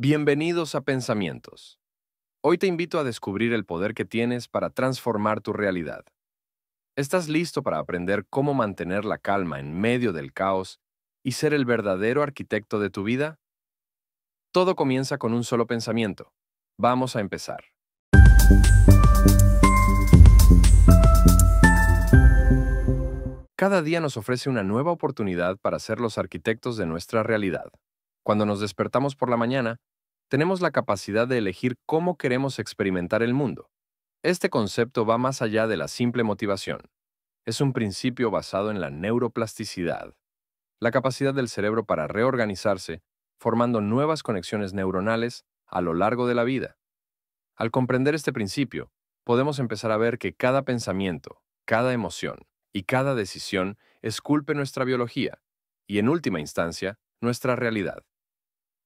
Bienvenidos a Pensamientos. Hoy te invito a descubrir el poder que tienes para transformar tu realidad. ¿Estás listo para aprender cómo mantener la calma en medio del caos y ser el verdadero arquitecto de tu vida? Todo comienza con un solo pensamiento. Vamos a empezar. Cada día nos ofrece una nueva oportunidad para ser los arquitectos de nuestra realidad. Cuando nos despertamos por la mañana, tenemos la capacidad de elegir cómo queremos experimentar el mundo. Este concepto va más allá de la simple motivación. Es un principio basado en la neuroplasticidad, la capacidad del cerebro para reorganizarse, formando nuevas conexiones neuronales a lo largo de la vida. Al comprender este principio, podemos empezar a ver que cada pensamiento, cada emoción y cada decisión esculpe nuestra biología y, en última instancia, nuestra realidad.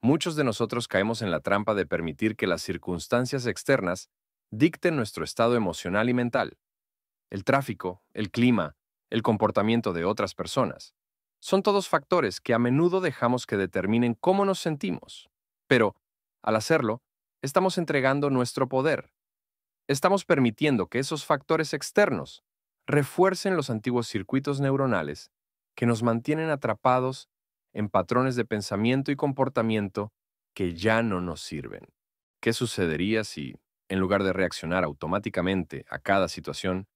Muchos de nosotros caemos en la trampa de permitir que las circunstancias externas dicten nuestro estado emocional y mental. El tráfico, el clima, el comportamiento de otras personas, son todos factores que a menudo dejamos que determinen cómo nos sentimos. Pero, al hacerlo, estamos entregando nuestro poder. Estamos permitiendo que esos factores externos refuercen los antiguos circuitos neuronales que nos mantienen atrapados en patrones de pensamiento y comportamiento que ya no nos sirven. ¿Qué sucedería si, en lugar de reaccionar automáticamente a cada situación,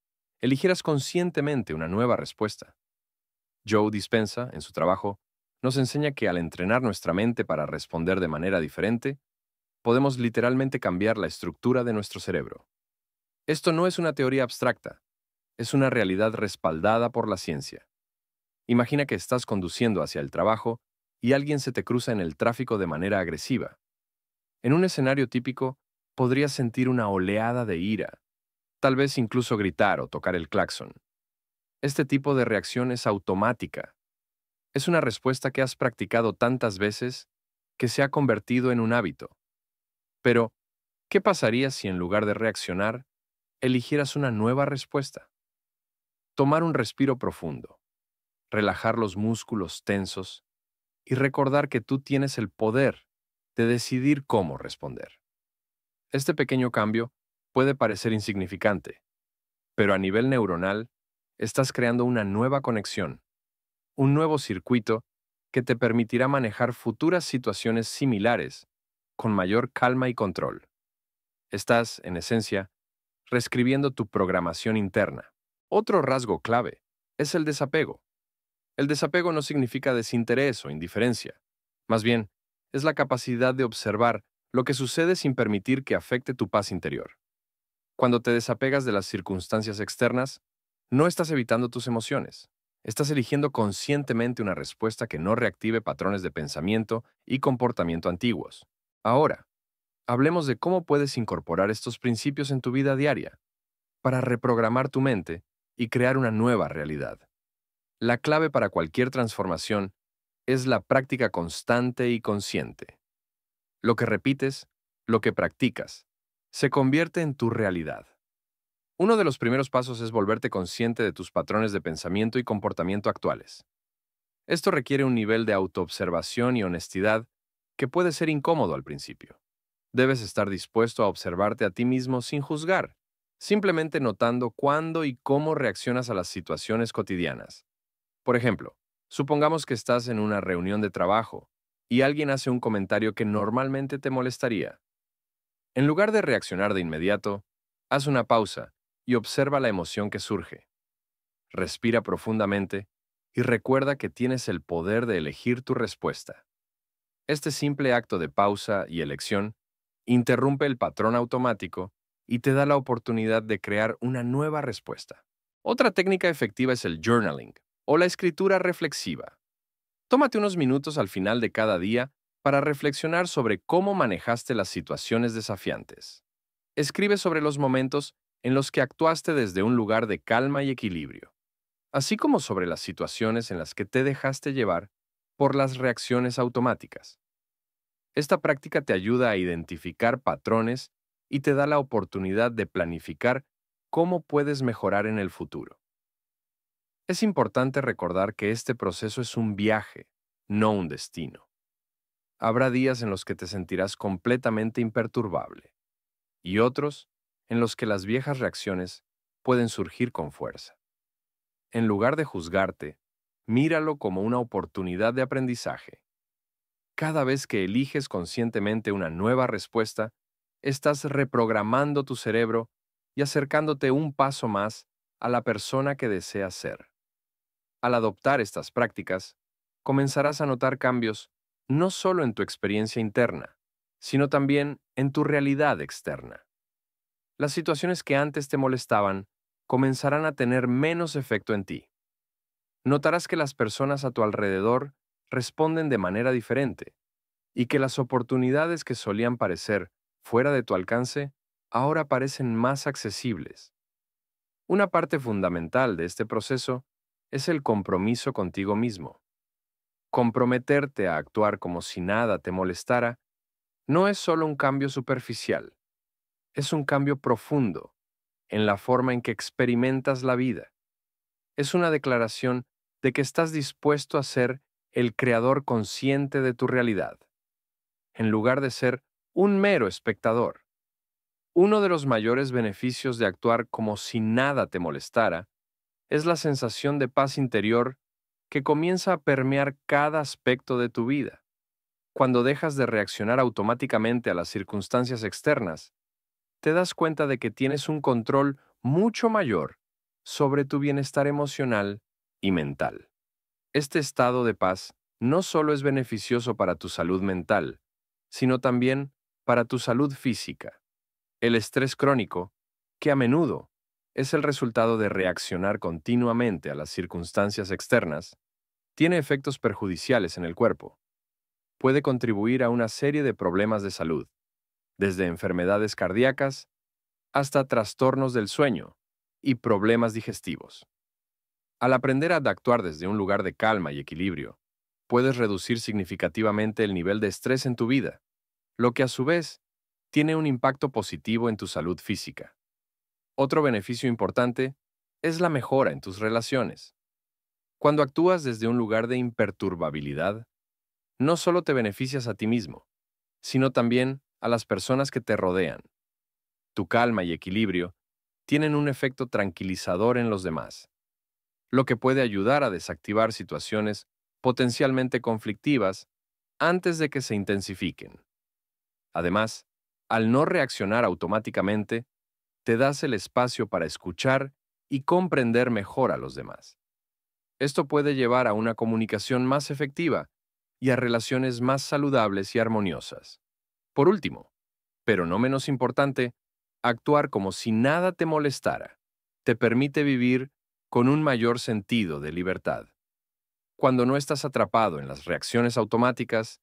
eligieras conscientemente una nueva respuesta? Joe Dispensa, en su trabajo, nos enseña que al entrenar nuestra mente para responder de manera diferente, podemos literalmente cambiar la estructura de nuestro cerebro. Esto no es una teoría abstracta, es una realidad respaldada por la ciencia. Imagina que estás conduciendo hacia el trabajo y alguien se te cruza en el tráfico de manera agresiva. En un escenario típico, podrías sentir una oleada de ira, tal vez incluso gritar o tocar el claxon. Este tipo de reacción es automática. Es una respuesta que has practicado tantas veces que se ha convertido en un hábito. Pero, ¿qué pasaría si en lugar de reaccionar, eligieras una nueva respuesta? Tomar un respiro profundo relajar los músculos tensos y recordar que tú tienes el poder de decidir cómo responder. Este pequeño cambio puede parecer insignificante, pero a nivel neuronal estás creando una nueva conexión, un nuevo circuito que te permitirá manejar futuras situaciones similares con mayor calma y control. Estás, en esencia, reescribiendo tu programación interna. Otro rasgo clave es el desapego. El desapego no significa desinterés o indiferencia. Más bien, es la capacidad de observar lo que sucede sin permitir que afecte tu paz interior. Cuando te desapegas de las circunstancias externas, no estás evitando tus emociones. Estás eligiendo conscientemente una respuesta que no reactive patrones de pensamiento y comportamiento antiguos. Ahora, hablemos de cómo puedes incorporar estos principios en tu vida diaria para reprogramar tu mente y crear una nueva realidad. La clave para cualquier transformación es la práctica constante y consciente. Lo que repites, lo que practicas, se convierte en tu realidad. Uno de los primeros pasos es volverte consciente de tus patrones de pensamiento y comportamiento actuales. Esto requiere un nivel de autoobservación y honestidad que puede ser incómodo al principio. Debes estar dispuesto a observarte a ti mismo sin juzgar, simplemente notando cuándo y cómo reaccionas a las situaciones cotidianas. Por ejemplo, supongamos que estás en una reunión de trabajo y alguien hace un comentario que normalmente te molestaría. En lugar de reaccionar de inmediato, haz una pausa y observa la emoción que surge. Respira profundamente y recuerda que tienes el poder de elegir tu respuesta. Este simple acto de pausa y elección interrumpe el patrón automático y te da la oportunidad de crear una nueva respuesta. Otra técnica efectiva es el journaling, o la escritura reflexiva. Tómate unos minutos al final de cada día para reflexionar sobre cómo manejaste las situaciones desafiantes. Escribe sobre los momentos en los que actuaste desde un lugar de calma y equilibrio, así como sobre las situaciones en las que te dejaste llevar por las reacciones automáticas. Esta práctica te ayuda a identificar patrones y te da la oportunidad de planificar cómo puedes mejorar en el futuro. Es importante recordar que este proceso es un viaje, no un destino. Habrá días en los que te sentirás completamente imperturbable y otros en los que las viejas reacciones pueden surgir con fuerza. En lugar de juzgarte, míralo como una oportunidad de aprendizaje. Cada vez que eliges conscientemente una nueva respuesta, estás reprogramando tu cerebro y acercándote un paso más a la persona que deseas ser. Al adoptar estas prácticas, comenzarás a notar cambios no solo en tu experiencia interna, sino también en tu realidad externa. Las situaciones que antes te molestaban comenzarán a tener menos efecto en ti. Notarás que las personas a tu alrededor responden de manera diferente y que las oportunidades que solían parecer fuera de tu alcance ahora parecen más accesibles. Una parte fundamental de este proceso es el compromiso contigo mismo. Comprometerte a actuar como si nada te molestara no es solo un cambio superficial, es un cambio profundo en la forma en que experimentas la vida. Es una declaración de que estás dispuesto a ser el creador consciente de tu realidad, en lugar de ser un mero espectador. Uno de los mayores beneficios de actuar como si nada te molestara es la sensación de paz interior que comienza a permear cada aspecto de tu vida. Cuando dejas de reaccionar automáticamente a las circunstancias externas, te das cuenta de que tienes un control mucho mayor sobre tu bienestar emocional y mental. Este estado de paz no solo es beneficioso para tu salud mental, sino también para tu salud física. El estrés crónico, que a menudo es el resultado de reaccionar continuamente a las circunstancias externas, tiene efectos perjudiciales en el cuerpo. Puede contribuir a una serie de problemas de salud, desde enfermedades cardíacas hasta trastornos del sueño y problemas digestivos. Al aprender a actuar desde un lugar de calma y equilibrio, puedes reducir significativamente el nivel de estrés en tu vida, lo que a su vez tiene un impacto positivo en tu salud física. Otro beneficio importante es la mejora en tus relaciones. Cuando actúas desde un lugar de imperturbabilidad, no solo te beneficias a ti mismo, sino también a las personas que te rodean. Tu calma y equilibrio tienen un efecto tranquilizador en los demás, lo que puede ayudar a desactivar situaciones potencialmente conflictivas antes de que se intensifiquen. Además, al no reaccionar automáticamente, te das el espacio para escuchar y comprender mejor a los demás. Esto puede llevar a una comunicación más efectiva y a relaciones más saludables y armoniosas. Por último, pero no menos importante, actuar como si nada te molestara te permite vivir con un mayor sentido de libertad. Cuando no estás atrapado en las reacciones automáticas,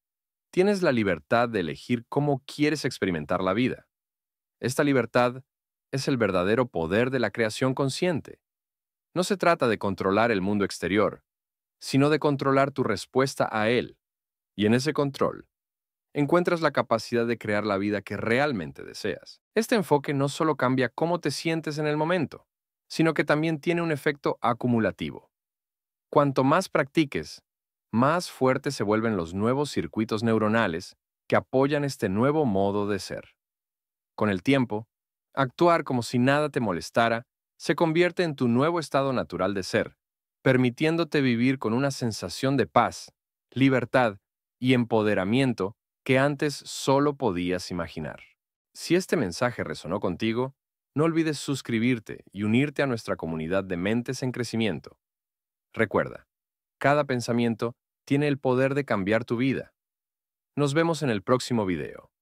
tienes la libertad de elegir cómo quieres experimentar la vida. Esta libertad es el verdadero poder de la creación consciente. No se trata de controlar el mundo exterior, sino de controlar tu respuesta a él. Y en ese control, encuentras la capacidad de crear la vida que realmente deseas. Este enfoque no solo cambia cómo te sientes en el momento, sino que también tiene un efecto acumulativo. Cuanto más practiques, más fuertes se vuelven los nuevos circuitos neuronales que apoyan este nuevo modo de ser. Con el tiempo, Actuar como si nada te molestara se convierte en tu nuevo estado natural de ser, permitiéndote vivir con una sensación de paz, libertad y empoderamiento que antes solo podías imaginar. Si este mensaje resonó contigo, no olvides suscribirte y unirte a nuestra comunidad de mentes en crecimiento. Recuerda, cada pensamiento tiene el poder de cambiar tu vida. Nos vemos en el próximo video.